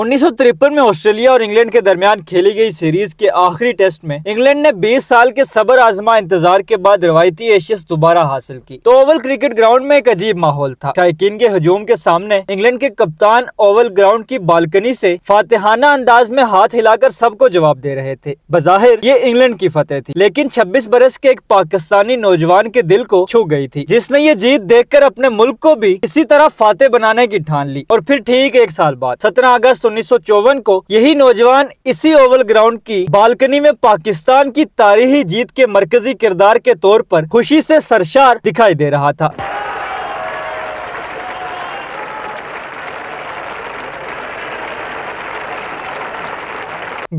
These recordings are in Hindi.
उन्नीस में ऑस्ट्रेलिया और इंग्लैंड के दरमियान खेली गई सीरीज के आखिरी टेस्ट में इंग्लैंड ने 20 साल के सबर आजमा इंतजार के बाद रवायती एशियस दोबारा हासिल की तो ओवल क्रिकेट ग्राउंड में एक अजीब माहौल था शायकिन के हजूम के सामने इंग्लैंड के कप्तान ओवल ग्राउंड की बालकनी से फातेहाना अंदाज में हाथ हिलाकर सबको जवाब दे रहे थे बजहिर ये इंग्लैंड की फतेह थी लेकिन छब्बीस बरस के एक पाकिस्तानी नौजवान के दिल को छू गयी थी जिसने ये जीत देख अपने मुल्क को भी इसी तरह फातेह बनाने की ठान ली और फिर ठीक एक साल बाद सत्रह अगस्त उन्नीस को यही नौजवान इसी ओवल ग्राउंड की बालकनी में पाकिस्तान की तारीखी जीत के मरकजी किरदार के तौर पर खुशी से सरशार दिखाई दे रहा था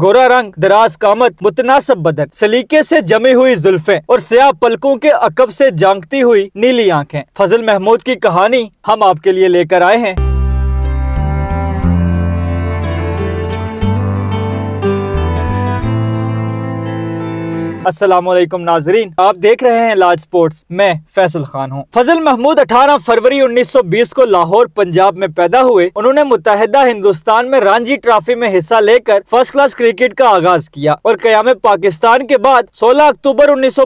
गोरा रंग दराज कामत मुतनासब बदन सलीके से जमी हुई जुल्फे और सयाह पलकों के अकब से जांगती हुई नीली आंखें फजल महमूद की कहानी हम आपके लिए लेकर आए हैं अस्सलाम वालेकुम नाजरीन आप देख रहे हैं लाज स्पोर्ट्स मैं फैसल खान हूँ फजल महमूद 18 फरवरी 1920 को लाहौर पंजाब में पैदा हुए उन्होंने मुतहदा हिंदुस्तान में रांझी ट्रॉफी में हिस्सा लेकर फर्स्ट क्लास क्रिकेट का आगाज किया और कयाम पाकिस्तान के बाद सोलह अक्टूबर उन्नीस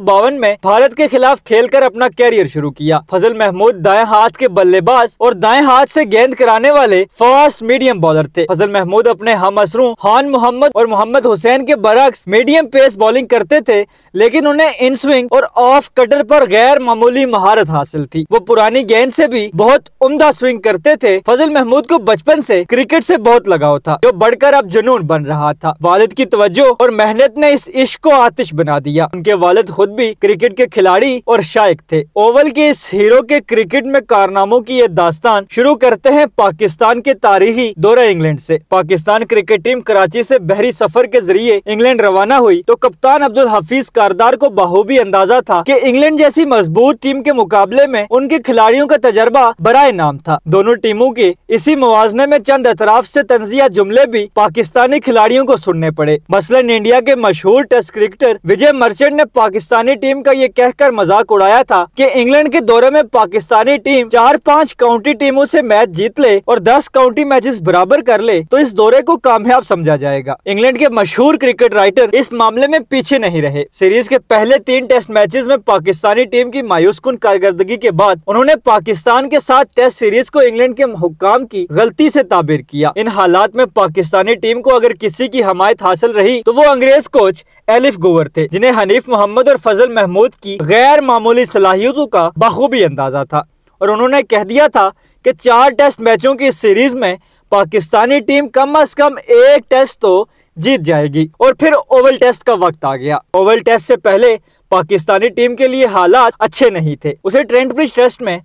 में भारत के खिलाफ खेल कर अपना कैरियर शुरू किया फजल महमूद दाएँ हाथ के बल्लेबाज और दाएँ हाथ ऐसी गेंद कराने वाले फास्ट मीडियम बॉलर थे फजल महमूद अपने हम असरू हान मोहम्मद और मोहम्मद हुसैन के बरक्स मीडियम पेस बॉलिंग करते थे लेकिन उन्हें इन स्विंग और ऑफ कटर पर गैर मामूली महारत हासिल थी वो पुरानी गेंद से भी बहुत उम्दा स्विंग करते थे फजल महमूद को बचपन से क्रिकेट से बहुत लगाव था जो बढ़कर अब जुनून बन रहा था वालिद की तवज्जो और मेहनत ने इस इश्क को आतिश बना दिया उनके वालिद खुद भी क्रिकेट के खिलाड़ी और शायक थे ओवल के इस हीरो के क्रिकेट में कारनामों की ये दास्तान शुरू करते हैं पाकिस्तान के तारीखी दौरा इंग्लैंड से पाकिस्तान क्रिकेट टीम कराची से बहरी सफर के जरिए इंग्लैंड रवाना हुई तो कप्तान अब्दुल हफीज हफीज कारदार को बहूबी अंदाजा था कि इंग्लैंड जैसी मजबूत टीम के मुकाबले में उनके खिलाड़ियों का तजर्बा बरा नाम था दोनों टीमों के इसी मुआवजे में चंद अतराफ ऐसी तंजिया जुमले भी पाकिस्तानी खिलाड़ियों को सुनने पड़े मसलन इंडिया के मशहूर टेस्ट क्रिकेटर विजय मर्चेंट ने पाकिस्तानी टीम का ये कहकर मजाक उड़ाया था की इंग्लैंड के दौरे में पाकिस्तानी टीम चार पाँच काउंटी टीमों ऐसी मैच जीत ले और दस काउंटी मैचेस बराबर कर ले तो इस दौरे को कामयाब समझा जाएगा इंग्लैंड के मशहूर क्रिकेट राइटर इस मामले में पीछे नहीं रहे रहे सीरीज के पहले तीन टेस्ट मैचेस में पाकिस्तानी टीम की मायूसकुन कारदगी के बाद उन्होंने पाकिस्तान के साथ टेस्ट सीरीज को इंग्लैंड के हुक्म की गलती से ताबिर किया इन हालात में पाकिस्तानी टीम को अगर किसी की हमायत हासिल रही तो वो अंग्रेज कोच एलिफ गोवर थे जिन्हें हनीफ मोहम्मद और फजल महमूद की गैर मामूली सलाहियतों का बखूबी अंदाजा था और उन्होंने कह दिया था कि चार टेस्ट मैचों की सीरीज में पाकिस्तानी टीम कम अज कम एक टेस्ट तो जीत जाएगी और फिर ओवल टेस्ट का वक्त आ गया ओवल टेस्ट से पहले पाकिस्तानी टीम के लिए हालात अच्छे नहीं थे उसे ट्रेंट ब्रिज टेस्ट में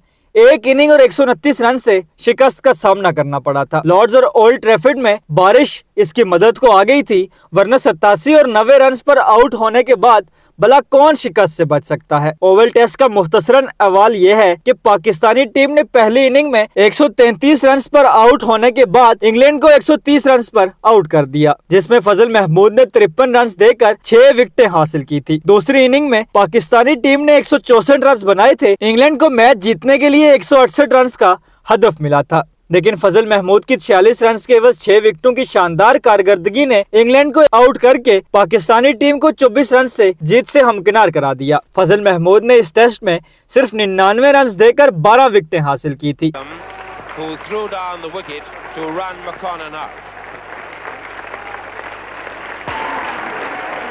एक इनिंग और 129 रन से शिकस्त का सामना करना पड़ा था लॉर्ड्स और ओल्ड ट्रेफिड में बारिश इसकी मदद को आ गई थी वरना सत्तासी और नब्बे रन पर आउट होने के बाद भला कौन शिकस्त से बच सकता है ओवल टेस्ट का मुख्तसरन अवाल यह है कि पाकिस्तानी टीम ने पहली इनिंग में 133 रन पर आउट होने के बाद इंग्लैंड को 130 रन पर आउट कर दिया जिसमें फजल महमूद ने तिरपन रन देकर छह विकेटें हासिल की थी दूसरी इनिंग में पाकिस्तानी टीम ने एक रन बनाए थे इंग्लैंड को मैच जीतने के लिए एक रन का हदफ मिला था लेकिन फजल महमूद की छियालीस रन के छह विकेटों की शानदार कारकर्दगी ने इंग्लैंड को आउट करके पाकिस्तानी टीम को चौबीस रन से जीत से हमकिनार करा दिया फजल महमूद ने इस टेस्ट में सिर्फ निन्यानवे रन देकर बारह विकेटें हासिल की थी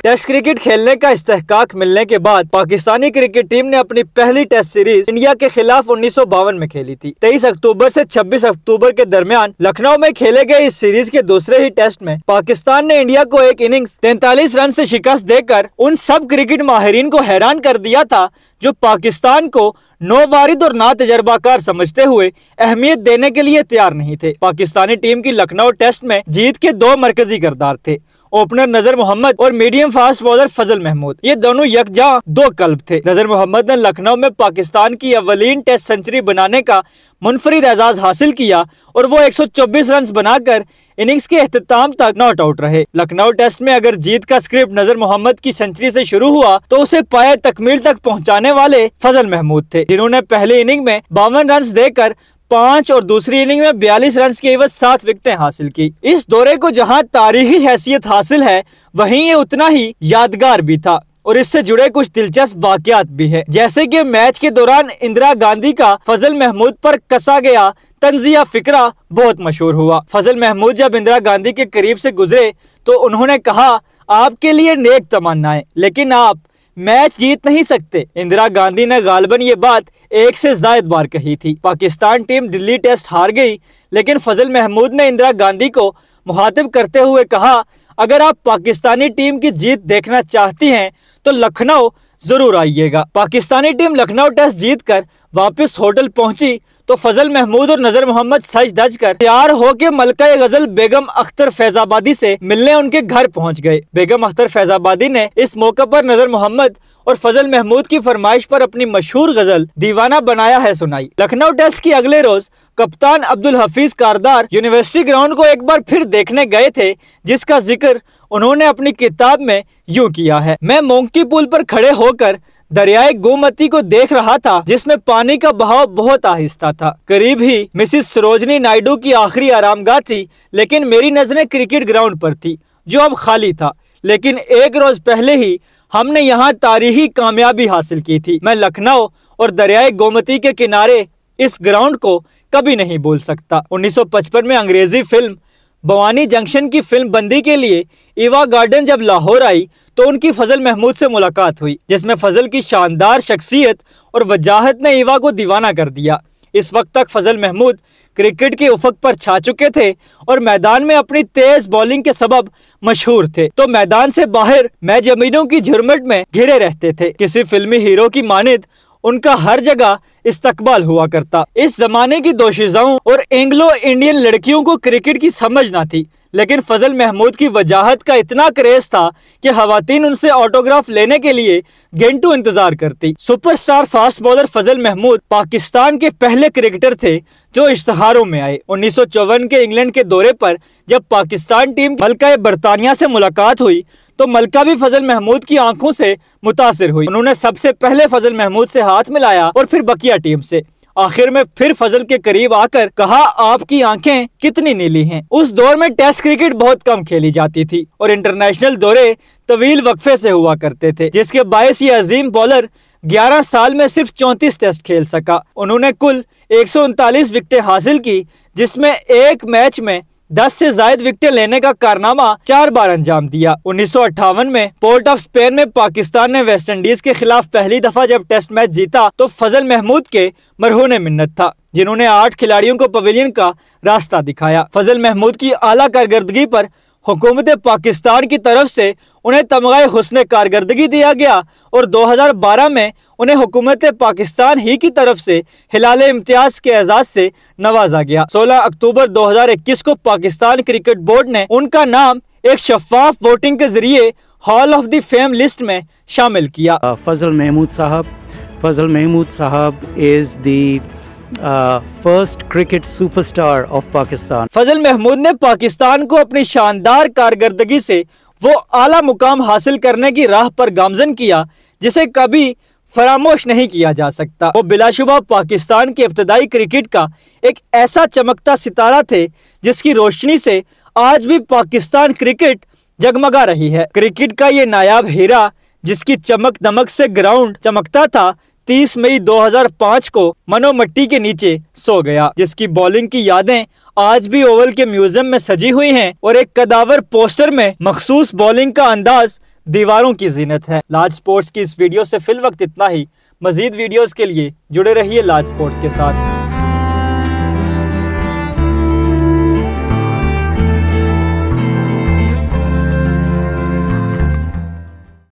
टेस्ट क्रिकेट खेलने का इस्तेकाक मिलने के बाद पाकिस्तानी क्रिकेट टीम ने अपनी पहली टेस्ट सीरीज इंडिया के खिलाफ उन्नीस में खेली थी तेईस अक्टूबर से 26 अक्टूबर के दरमियान लखनऊ में खेले गए इस सीरीज के दूसरे ही टेस्ट में पाकिस्तान ने इंडिया को एक इनिंग्स तैतालीस रन ऐसी शिकस्त देकर उन सब क्रिकेट माहरीन को हैरान कर दिया था जो पाकिस्तान को नौवारिद और ना तजर्बाकार समझते हुए अहमियत देने के लिए तैयार नहीं थे पाकिस्तानी टीम की लखनऊ टेस्ट में जीत के दो मरकजी करदार थे ओपनर नजर मोहम्मद और medium fast bowler Fazal Mahmood ये दोनों यकजा दो कल्ब थे नजर मोहम्मद ने लखनऊ में पाकिस्तान की अवलीन टेस्ट सेंचुरी बनाने का मुनफरद एजाज हासिल किया और वो 124 रन बनाकर इनिंग्स के अहतमाम तक नॉट आउट रहे लखनऊ टेस्ट में अगर जीत का स्क्रिप्ट नजर मोहम्मद की सेंचुरी से शुरू हुआ तो उसे पाए तकमील तक पहुंचाने वाले फजल महमूद थे जिन्होंने पहले इनिंग में बावन रन देकर पांच और दूसरी इनिंग में बयालीस रन के एवज सात विकेटें हासिल की इस दौरे को जहां तारीखी हैसियत हासिल है वहीं ये उतना ही यादगार भी था और इससे जुड़े कुछ दिलचस्प वाकयात भी है जैसे कि मैच के दौरान इंदिरा गांधी का फजल महमूद पर कसा गया तंजिया फिक्रा बहुत मशहूर हुआ फजल महमूद जब इंदिरा गांधी के करीब से गुजरे तो उन्होंने कहा आपके लिए नेक तमन्नाएं लेकिन आप मैच जीत नहीं सकते इंदिरा गांधी ने गालबन ये बात एक से जायद बार कही थी पाकिस्तान टीम दिल्ली टेस्ट हार गई लेकिन फजल महमूद ने इंदिरा गांधी को मुखातिब करते हुए कहा अगर आप पाकिस्तानी टीम की जीत देखना चाहती हैं तो लखनऊ जरूर आइएगा पाकिस्तानी टीम लखनऊ टेस्ट जीतकर वापस होटल पहुंची तो फजल महमूद और नजर मोहम्मद सज दज कर तैयार होकर मलका गजल बेगम अख्तर फैजाबादी से मिलने उनके घर पहुंच गए बेगम अख्तर फैजाबादी ने इस मौके पर नजर मोहम्मद और फजल महमूद की फरमाइश पर अपनी मशहूर गजल दीवाना बनाया है सुनाई लखनऊ टेस्ट की अगले रोज कप्तान अब्दुल हफीज कारदार यूनिवर्सिटी ग्राउंड को एक बार फिर देखने गए थे जिसका जिक्र उन्होंने अपनी किताब में यूं किया है मैं मोंकी पुल पर खड़े होकर दरियाए गोमती को देख रहा था जिसमें पानी का बहाव बहुत आहिस्ता था करीब ही मिसिस सरोजनी नायडू की आखिरी आरामगाह थी लेकिन मेरी नजरें क्रिकेट ग्राउंड पर थी जो अब खाली था लेकिन एक रोज पहले ही हमने यहाँ तारीखी कामयाबी हासिल की थी मैं लखनऊ और दरियाए गोमती के किनारे इस ग्राउंड को कभी नहीं बोल सकता 1955 में अंग्रेजी फिल्म भवानी जंक्शन की फिल्म बंदी के लिए इवा गार्डन जब लाहौर आई तो उनकी फजल महमूद से मुलाकात हुई जिसमें फजल की शानदार शख्सियत और वजाहत ने ईवा को दीवाना कर दिया इस वक्त तक फजल महमूद क्रिकेट के उफक पर छा चुके थे और मैदान में अपनी तेज बॉलिंग के सबब मशहूर थे तो मैदान से बाहर मैं जमीनों की झुरमट में घिरे रहते थे किसी फिल्मी हीरो की मानद उनका हर जगह इस्तकबाल हुआ करता इस जमाने की दोषीजाओं और एंग्लो इंडियन लड़कियों को क्रिकेट की समझ ना थी लेकिन फजल महमूद की वजाहत का इतना क्रेज था कि खातन उनसे ऑटोग्राफ लेने के लिए गेंटू इंतजार करती superstar fast bowler Fazal Mahmood Pakistan के पहले क्रिकेटर थे जो इश्तहारों में आए उन्नीस के इंग्लैंड के दौरे पर जब पाकिस्तान टीम मलका बरतानिया से मुलाकात हुई तो मलका भी फजल महमूद की आंखों से मुतासर हुई उन्होंने सबसे पहले फजल महमूद से हाथ मिलाया और फिर बकिया टीम से आखिर में फिर फजल के करीब आकर कहा आपकी आंखें कितनी नीली हैं उस दौर में टेस्ट क्रिकेट बहुत कम खेली जाती थी और इंटरनेशनल दौरे तवील वक्फे से हुआ करते थे जिसके बायस ये अजीम बॉलर 11 साल में सिर्फ 34 टेस्ट खेल सका उन्होंने कुल एक विकेटें हासिल की जिसमें एक मैच में दस से जायद विकटें लेने का कारनामा चार बार अंजाम दिया उन्नीस में पोर्ट ऑफ स्पेन में पाकिस्तान ने वेस्टइंडीज के खिलाफ पहली दफा जब टेस्ट मैच जीता तो फजल महमूद के मरहून मिन्नत था जिन्होंने आठ खिलाड़ियों को पवेलियन का रास्ता दिखाया फजल महमूद की आला कारकर्दगी पर हुकूमत पाकिस्तान की तरफ से उन्हें तमगा हसन कारकर्दगी दिया गया और 2012 में उन्हें हुकूमत पाकिस्तान ही की तरफ से हिलाल इम्तियाज के एजाज से नवाजा गया 16 अक्टूबर 2021 को पाकिस्तान क्रिकेट बोर्ड ने उनका नाम एक शफाफ वोटिंग के जरिए hall of the fame list में शामिल किया फजल महमूद साहब फजल महमूद साहब is the first cricket superstar of Pakistan Fazal Mahmood ने पाकिस्तान को अपनी शानदार कारकर्दगी से वो आला मुकाम हासिल करने की राह पर गामजन किया जिसे कभी फरामोश नहीं किया जा सकता वो बिलाशुबा पाकिस्तान के इब्तदाई क्रिकेट का एक ऐसा चमकता सितारा थे जिसकी रोशनी से आज भी पाकिस्तान क्रिकेट जगमगा रही है क्रिकेट का ये नायाब हीरा जिसकी चमक दमक से ग्राउंड चमकता था 30 मई 2005 को मनो मट्टी के नीचे सो गया जिसकी बॉलिंग की यादें आज भी ओवल के म्यूजियम में सजी हुई हैं और एक कदावर पोस्टर में मखसूस बॉलिंग का अंदाज दीवारों की जीनत है लाज स्पोर्ट्स की इस वीडियो से फिल वक्त इतना ही मजीद वीडियोस के लिए जुड़े रहिए लाज स्पोर्ट्स के साथ